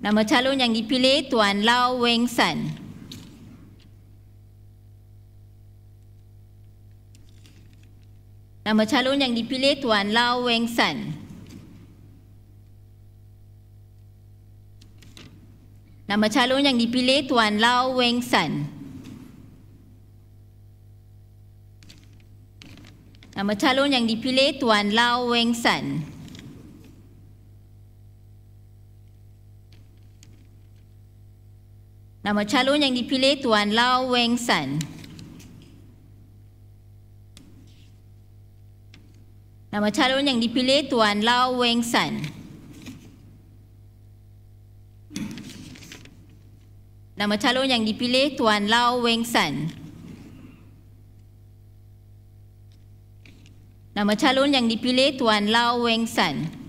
Nama calon yang dipilih Tuan Lau Weng San. Nama calon yang dipilih Tuan Lau Weng San. Nama calon yang dipilih Tuan Lau Weng San. Nama calon yang dipilih Tuan Lau Weng San. Nama calon yang dipilih Tuan Lau Weng San. Nama calon yang dipilih Tuan Lau Weng San. Nama calon yang dipilih Tuan Lau Weng San. Nama calon yang dipilih Tuan Lau Weng San. Nama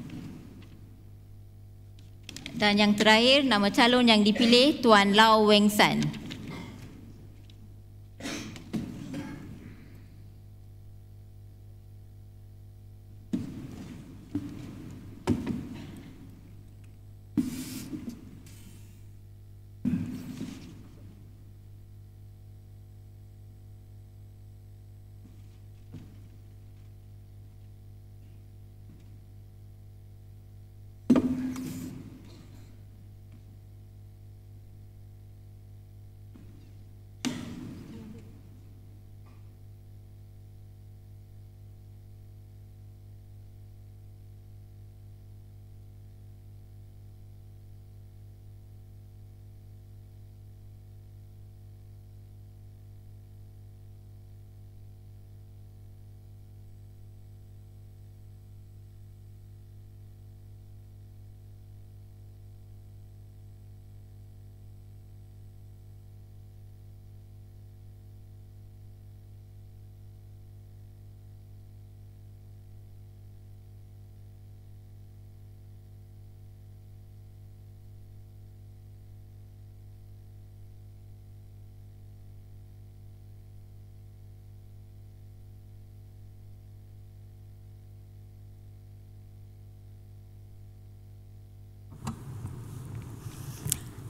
dan yang terakhir, nama calon yang dipilih Tuan Lau Weng San.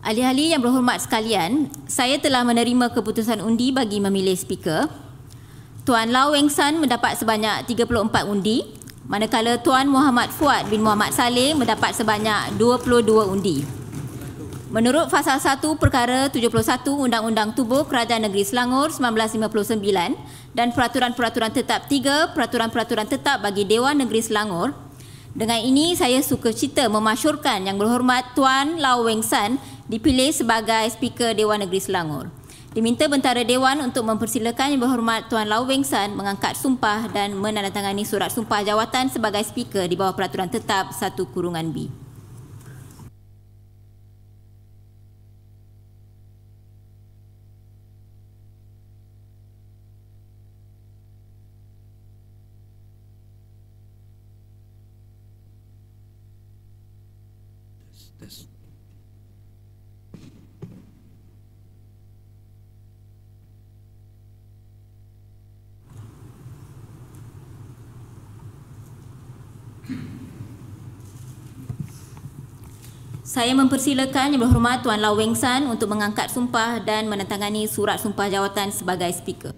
Ahli-ahli yang berhormat sekalian, saya telah menerima keputusan undi bagi memilih speaker. Tuan Lau Weng San mendapat sebanyak 34 undi, manakala Tuan Muhammad Fuad bin Muhammad Saleh mendapat sebanyak 22 undi. Menurut Fasa 1 Perkara 71 Undang-Undang Tubuh Kerajaan Negeri Selangor 1959 dan Peraturan-Peraturan Tetap 3 Peraturan-Peraturan Tetap bagi Dewan Negeri Selangor, dengan ini saya suka cita memasyurkan yang berhormat Tuan Lau Weng San dipilih sebagai Speaker Dewan Negeri Selangor. Diminta bentara Dewan untuk mempersilakan yang berhormat Tuan Lau Weng San mengangkat sumpah dan menandatangani surat sumpah jawatan sebagai Speaker di bawah peraturan tetap 1 kurungan B. Yes. Saya mempersilakan Yang Berhormat Tuan Lau Weng San untuk mengangkat sumpah dan menandatangani surat sumpah jawatan sebagai speaker.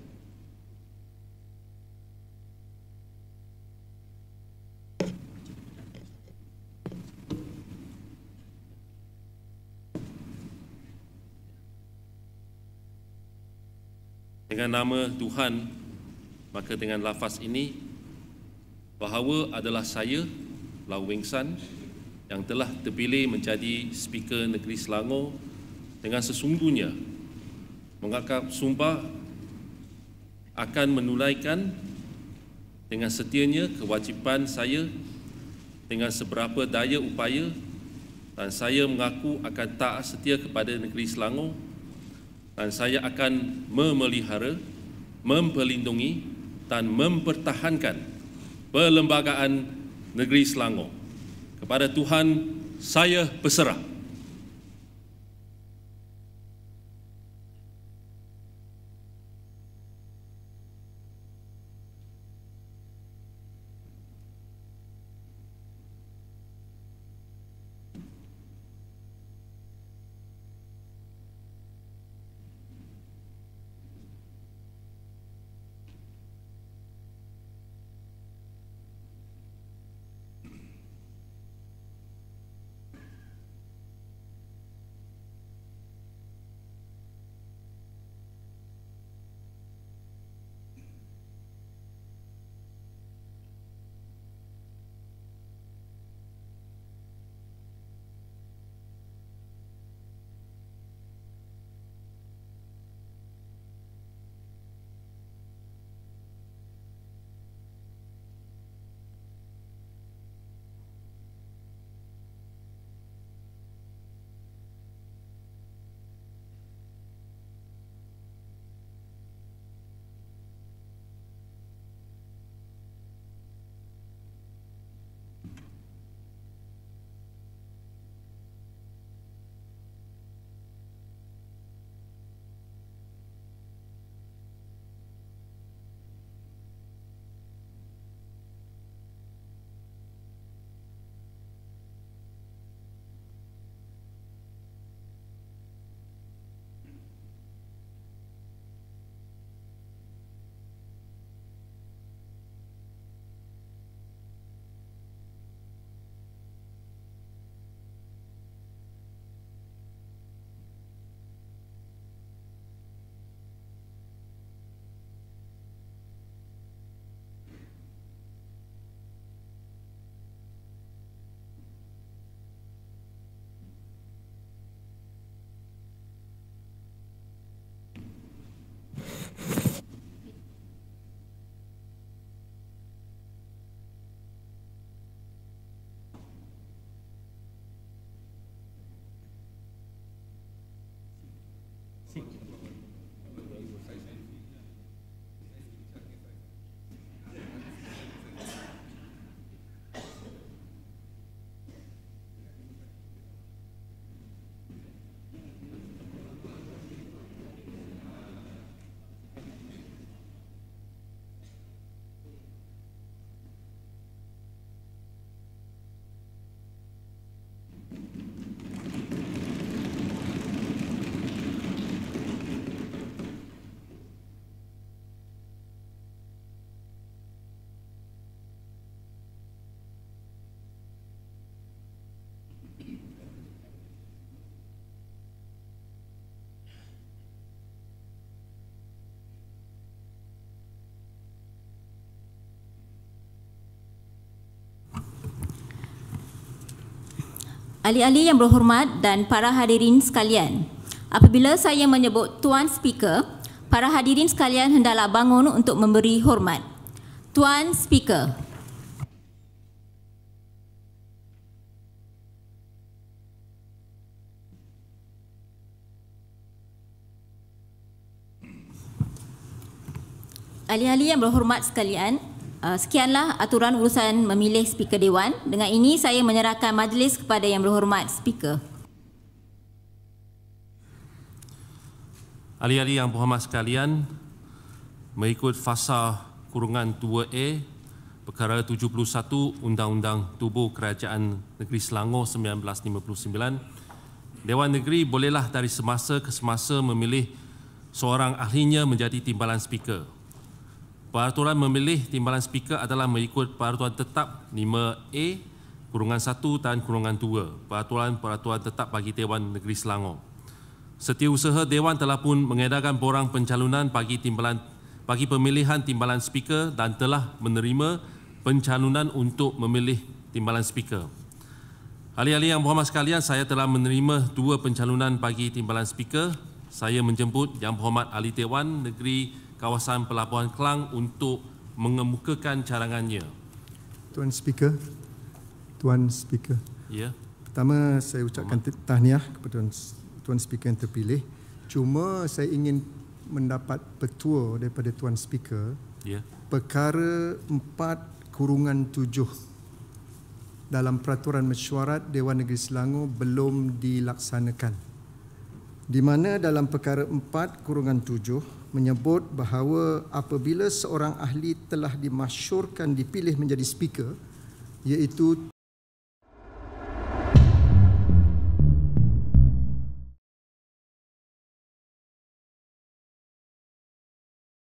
Dengan nama Tuhan, maka dengan lafaz ini, bahawa adalah saya, Lau Weng San, yang telah terpilih menjadi Speaker Negeri Selangor dengan sesungguhnya mengakap sumpah akan menunaikan dengan setianya kewajipan saya dengan seberapa daya upaya dan saya mengaku akan tak setia kepada negeri Selangor dan saya akan memelihara, memperlindungi dan mempertahankan perlembagaan negeri Selangor kepada Tuhan saya berserah Ali-ali yang berhormat dan para hadirin sekalian. Apabila saya menyebut Tuan Speaker, para hadirin sekalian hendaklah bangun untuk memberi hormat. Tuan Speaker. Ali-ali yang berhormat sekalian. Uh, sekianlah aturan urusan memilih speaker dewan. Dengan ini saya menyerahkan majlis kepada yang berhormat speaker. Ali-ali yang berhormat sekalian, mengikut fasa kurungan 2A perkara 71 Undang-Undang Tubuh Kerajaan Negeri Selangor 1959, Dewan Negeri bolehlah dari semasa ke semasa memilih seorang ahlinya menjadi timbalan speaker. Peraturan memilih timbalan speaker adalah mengikut peraturan tetap 5A kurungan 1 dan kurungan 2 peraturan peraturan tetap bagi Dewan Negeri Selangor. Setiausaha Dewan telah pun mengedarkan borang pencalonan bagi timbalan bagi pemilihan timbalan speaker dan telah menerima pencalonan untuk memilih timbalan speaker. Ahli-ahli yang berhormat sekalian, saya telah menerima dua pencalonan bagi timbalan speaker. Saya menjemput Yang Berhormat Ahli Dewan Negeri kawasan pelabuhan Kelang untuk mengemukakan carangannya. Tuan Speaker. Tuan Speaker. Ya. Pertama saya ucapkan tahniah kepada Tuan, Tuan Speaker yang terpilih. Cuma saya ingin mendapat petua daripada Tuan Speaker. Ya. Perkara 4 kurungan 7 dalam peraturan mesyuarat Dewan Negeri Selangor belum dilaksanakan di mana dalam perkara 4 kurungan 7 menyebut bahawa apabila seorang ahli telah dimasyurkan dipilih menjadi speaker iaitu